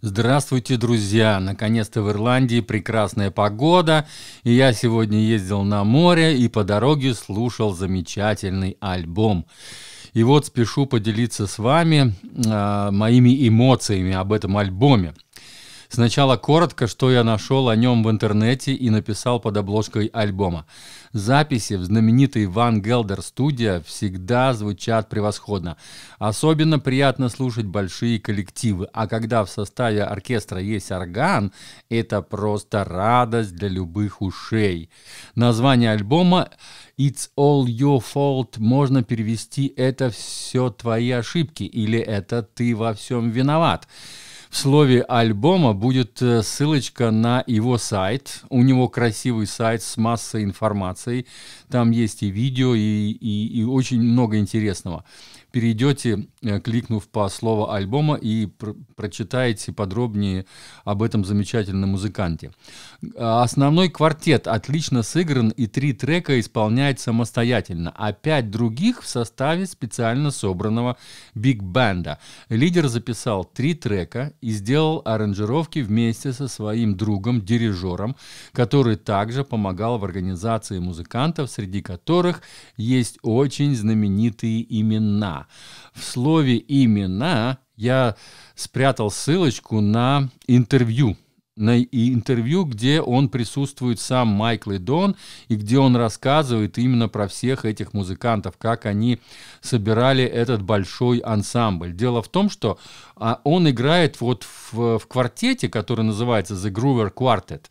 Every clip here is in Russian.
Здравствуйте, друзья! Наконец-то в Ирландии прекрасная погода, и я сегодня ездил на море и по дороге слушал замечательный альбом. И вот спешу поделиться с вами э, моими эмоциями об этом альбоме – Сначала коротко, что я нашел о нем в интернете и написал под обложкой альбома. Записи в знаменитой Ван Гелдер студия всегда звучат превосходно. Особенно приятно слушать большие коллективы, а когда в составе оркестра есть орган, это просто радость для любых ушей. Название альбома It's all your fault можно перевести «это все твои ошибки» или «это ты во всем виноват» в слове альбома будет э, ссылочка на его сайт. У него красивый сайт с массой информации. Там есть и видео, и, и, и очень много интересного. Перейдете, э, кликнув по слову альбома, и пр прочитаете подробнее об этом замечательном музыканте. А основной квартет отлично сыгран, и три трека исполняет самостоятельно, а пять других в составе специально собранного биг-бенда. Лидер записал три трека, и и сделал аранжировки вместе со своим другом, дирижером, который также помогал в организации музыкантов, среди которых есть очень знаменитые имена. В слове «имена» я спрятал ссылочку на интервью на интервью, где он присутствует сам, Майкл и Дон, и где он рассказывает именно про всех этих музыкантов, как они собирали этот большой ансамбль. Дело в том, что а, он играет вот в, в квартете, который называется The Groover Quartet.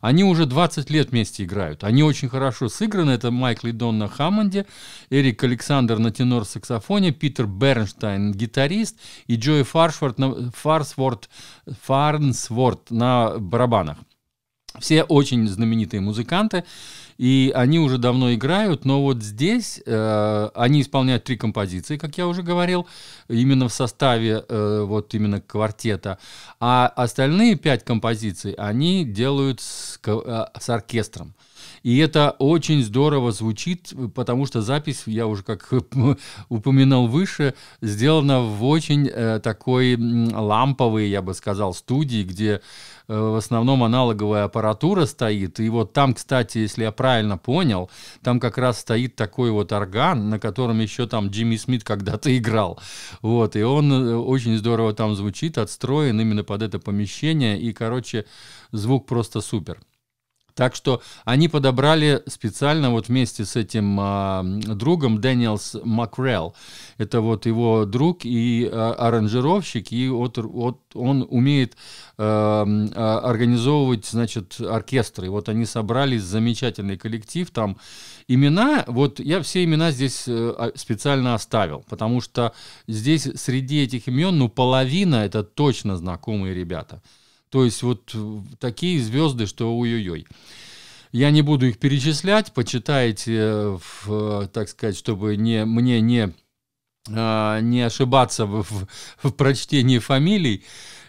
Они уже 20 лет вместе играют. Они очень хорошо сыграны. Это Майкл и Дон на Хаммонде, Эрик Александр на тенор-саксофоне, Питер Бернштайн гитарист и Джои Фаршфорд на, Фарсворд, Фарнсворд на барабанах. Все очень знаменитые музыканты, и они уже давно играют, но вот здесь э, они исполняют три композиции, как я уже говорил, именно в составе э, вот именно квартета, а остальные пять композиций они делают с, э, с оркестром. Э, и это очень здорово звучит, потому что запись, я уже как упоминал выше, сделана в очень э, такой ламповой, я бы сказал, студии, где э, в основном аналоговая аппаратура стоит. И вот там, кстати, если я правильно понял, там как раз стоит такой вот орган, на котором еще там Джимми Смит когда-то играл. Вот, и он э, очень здорово там звучит, отстроен именно под это помещение. И, короче, звук просто супер. Так что они подобрали специально вот вместе с этим э, другом Дэниелс Макрелл. Это вот его друг и э, аранжировщик, и вот, вот он умеет э, организовывать, значит, оркестры. Вот они собрались, замечательный коллектив там. Имена, вот я все имена здесь э, специально оставил, потому что здесь среди этих имен, ну, половина это точно знакомые ребята. То есть вот э, такие звезды, что ой-ой-ой. Я не буду их перечислять, почитайте, э, в, э, так сказать, чтобы не, мне не, а, не ошибаться в, в, в прочтении фамилий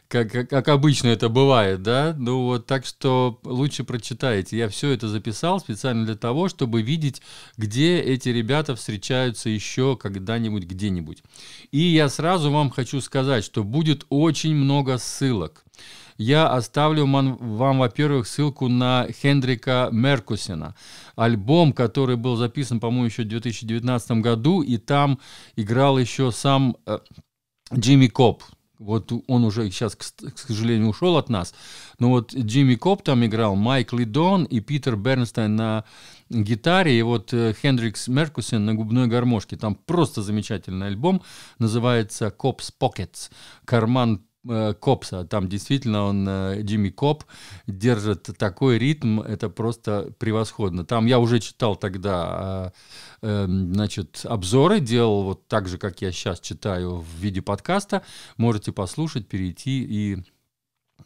как, как, как обычно это бывает, да? Ну вот, так что лучше прочитайте. Я все это записал специально для того, чтобы видеть, где эти ребята встречаются еще когда-нибудь где-нибудь. И я сразу вам хочу сказать, что будет очень много ссылок. Я оставлю вам, во-первых, ссылку на Хендрика Меркусина, альбом, который был записан, по-моему, еще в 2019 году, и там играл еще сам э, Джимми Коп, вот он уже сейчас, к сожалению, ушел от нас. Но вот Джимми Коп там играл, Майк Лидон и Питер Бернстайн на гитаре, и вот э, Хендрикс Меркусен на губной гармошке. Там просто замечательный альбом, называется "Копс Pockets», «Карман Э, копса. Там действительно он, э, Джимми Коп, держит такой ритм, это просто превосходно. Там я уже читал тогда, э, эм, значит, обзоры, делал вот так же, как я сейчас читаю в виде подкаста. Можете послушать, перейти и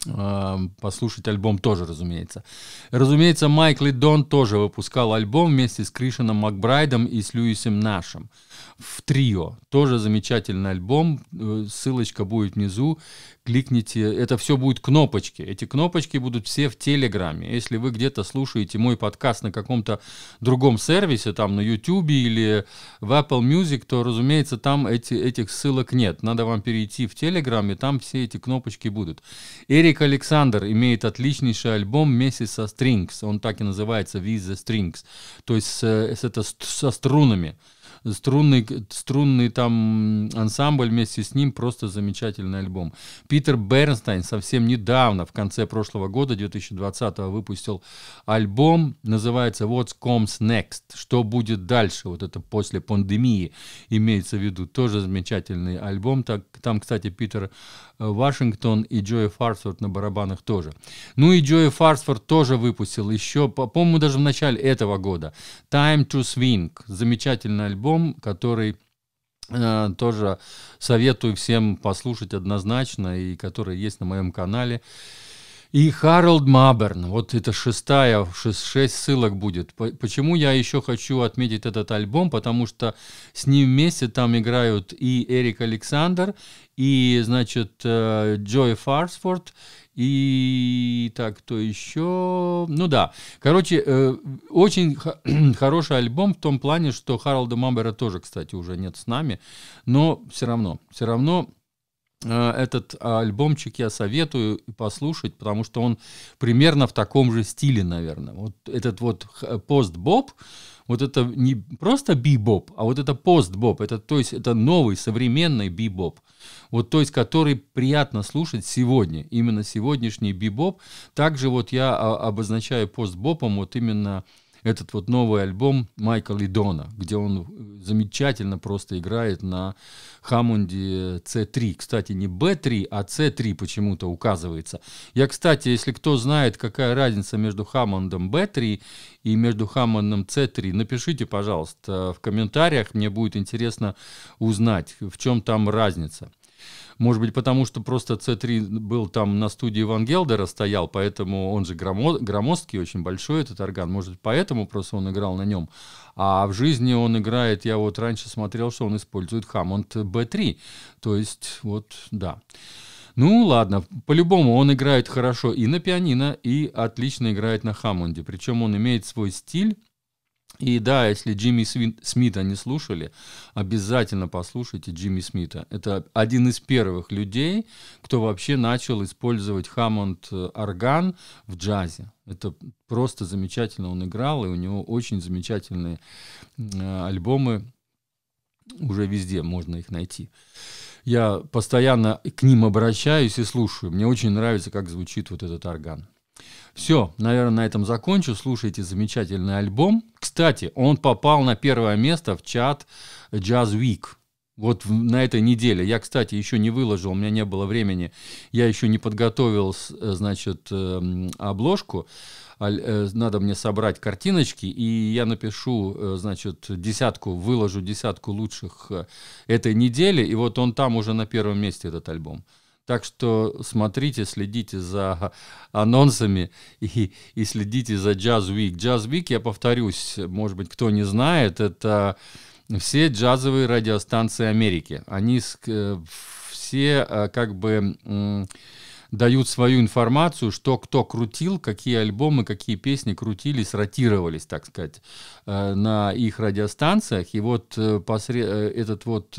Эм, послушать альбом тоже, разумеется. Разумеется, Майкл и Дон тоже выпускал альбом вместе с Кришином Макбрайдом и с Льюисом Нашем в трио. Тоже замечательный альбом, э, ссылочка будет внизу кликните, это все будет кнопочки. Эти кнопочки будут все в Телеграме. Если вы где-то слушаете мой подкаст на каком-то другом сервисе, там на YouTube или в Apple Music, то, разумеется, там эти, этих ссылок нет. Надо вам перейти в Телеграм, и там все эти кнопочки будут. Эрик Александр имеет отличнейший альбом вместе со Strings. Он так и называется, With the Strings. То есть с, это со струнами струнный, струнный там ансамбль вместе с ним просто замечательный альбом. Питер Бернстайн совсем недавно, в конце прошлого года, 2020, выпустил альбом, называется What's Comes Next, что будет дальше, вот это после пандемии имеется в виду, тоже замечательный альбом. Так, там, кстати, Питер э, Вашингтон и Джои Фарсфорд на барабанах тоже. Ну и Джои Фарсфорд тоже выпустил еще, по-моему, даже в начале этого года. Time to Swing, замечательный альбом альбом, который э, тоже советую всем послушать однозначно и который есть на моем канале. И Харальд Маберн, вот это шестая, шесть, шесть ссылок будет. Почему я еще хочу отметить этот альбом? Потому что с ним вместе там играют и Эрик Александр, и, значит, э, Джой Фарсфорд, и так, кто еще? Ну да, короче, э, очень хороший альбом в том плане, что Харалда Маберна тоже, кстати, уже нет с нами, но все равно, все равно Э, этот а, альбомчик я советую послушать, потому что он примерно в таком же стиле, наверное. Вот этот вот э, пост-боб, вот это не просто бибоп, а вот это пост-боб, это, то есть это новый, современный бибоп, вот то есть который приятно слушать сегодня, именно сегодняшний бибоп. Также вот я а, обозначаю пост-бопом вот именно этот вот новый альбом Майка Лидона, где он замечательно просто играет на Хаммонде C3. Кстати, не B3, а C3 почему-то указывается. Я, кстати, если кто знает, какая разница между Хаммондом B3 и между Хаммондом C3, напишите, пожалуйста, в комментариях. Мне будет интересно узнать, в чем там разница. Может быть, потому что просто C3 был там на студии Ван Гелдера стоял, поэтому он же громо- громоздкий, очень большой этот орган. Может, быть, поэтому просто он играл на нем. А в жизни он играет, я вот раньше смотрел, что он использует Хаммонд B3. То есть, вот, да. Ну ладно, по-любому он играет хорошо и на пианино, и отлично играет на Хаммонде. Причем он имеет свой стиль, и да, если Джимми Смита не слушали, обязательно послушайте Джимми Смита. Это один из первых людей, кто вообще начал использовать Хаммонд э, орган в джазе. Это просто замечательно он играл, и у него очень замечательные э, альбомы уже везде можно их найти. Я постоянно к ним обращаюсь и слушаю. Мне очень нравится, как звучит вот этот орган. Все, наверное, на этом закончу. Слушайте замечательный альбом. Кстати, он попал на первое место в чат Jazz Week. Вот на этой неделе. Я, кстати, еще не выложил, у меня не было времени. Я еще не подготовил, э, значит, эм, обложку. Э, надо мне собрать картиночки, и я напишу, э, значит, десятку, выложу десятку лучших этой недели. И вот он там уже на первом месте, этот альбом. Так что смотрите, следите за анонсами и, и следите за Jazz Week. Jazz Week, я повторюсь, может быть, кто не знает, это все джазовые радиостанции Америки. Они э, все э, как бы дают свою информацию, что кто крутил, какие альбомы, какие песни крутились, ротировались, так сказать, э, на их радиостанциях. И вот э, посред... Э, этот вот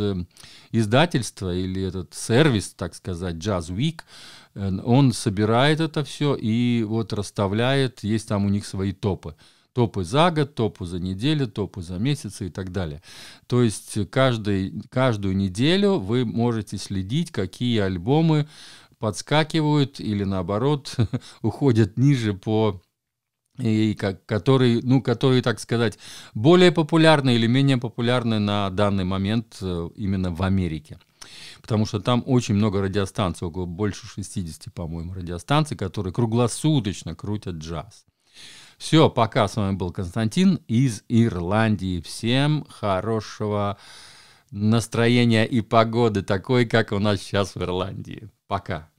издательство или этот сервис, так сказать, Jazz Week, он собирает это все и вот расставляет, есть там у них свои топы топы за год, топы за неделю, топы за месяц и так далее. То есть каждый, каждую неделю вы можете следить, какие альбомы подскакивают или наоборот уходят ниже по и как, которые, ну, которые, так сказать, более популярны или менее популярны на данный момент э, именно в Америке. Потому что там очень много радиостанций, около больше 60, по-моему, радиостанций, которые круглосуточно крутят джаз. Все, пока с вами был Константин из Ирландии. Всем хорошего настроения и погоды такой, как у нас сейчас в Ирландии. Пока.